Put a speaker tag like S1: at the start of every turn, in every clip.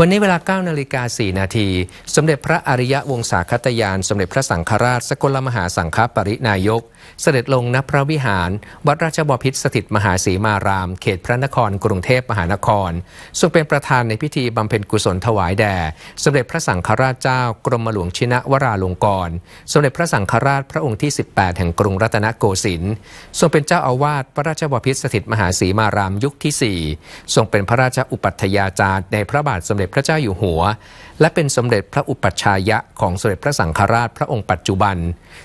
S1: วันนี้เวลา 9นาฬิกา4นาทีสมเด็จพระอริยะวงศาคตยาน สมเด็จพระสังฆราชสกลมหาสังฆปรินายก เสด็จลงณพระวิหาร วัดราชบพิตรสถิตมหาสีมาราม เขตพระนครกรุงเทพมหานครทรงเป็นประธานในพิธี บำเพ็ญกุศลถวายแด่สมเด็จพระสังฆราชเจ้า กรมหลวงชินะวราลงกรสมเด็จพระสังฆราชพระองค์ที่ 18 แห่งกรุงรัตนโกสินทร์ทรงเป็นเจ้าอาวาสพระราชบพิตรสถิตมหาสีมารามยุคที่4ทรงเป็นพระราชอุปัฏยาจารย์ในพระบาทสมเด็จด็จพระเจ้าอยู่หัว และเป็นสมเด็จพระอุปัชฌายะของสมเด็จพระสังฆราชพระองค์ปัจจุบัน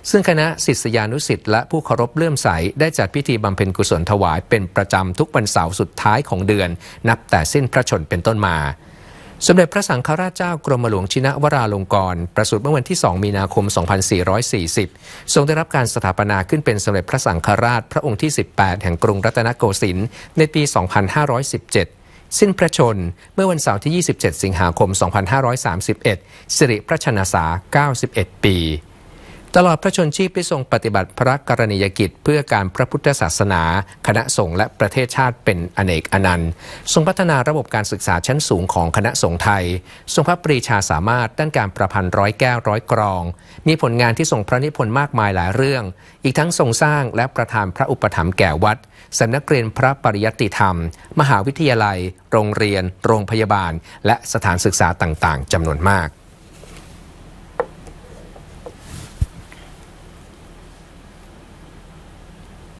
S1: ซึ่งคณะศิษยานุศิษย์ และผู้เคารพเลื่อมใสได้จัดพิธีบำเพ็ญกุศลถวายเป็นประจำทุกวันเสาร์สุดท้ายของเดือน นับแต่สิ้นพระชนเป็นต้นมาสมเด็จพระสังฆราชเจ้ากรมหลวงชินวราลงกรณ์ประสูติเมื่อวันที่2มีนาคม 2440 ทรงได้รับการสถาปนาขึ้นเป็นสมเด็จพระสังฆราชพระองค์ที่ 18 แห่งกรุงรัตนโกสินทร์ในปี 2517สิ้นพระชน เมื่อวันเสาร์ที่ 27 สิงหาคม 2531 สิริพระชนสา 91 ปีตลอดพระชนชีพได้ทรงปฏิบัติพระกรณียกิจ เพื่อการพระพุทธศาสนา คณะสงฆ์และประเทศชาติเป็นอเนกอนันต์ ทรงพัฒนาระบบการศึกษาชั้นสูงของคณะสงฆ์ไทยทรงพระปรีชาสามารถด้านการประพันธ์ร้อยแก้ว ร้อยกรอง มีผลงานที่ทรงพระนิพนธ์มากมายหลายเรื่อง อีกทั้งทรงสร้างและประธานพระอุปถัมภ์แก่วัดสำนักเรียนพระปริยัติธรรม มหาวิทยาลัย โรงเรียนโรงพยาบาล และสถานศึกษาต่างๆจำนวนมาก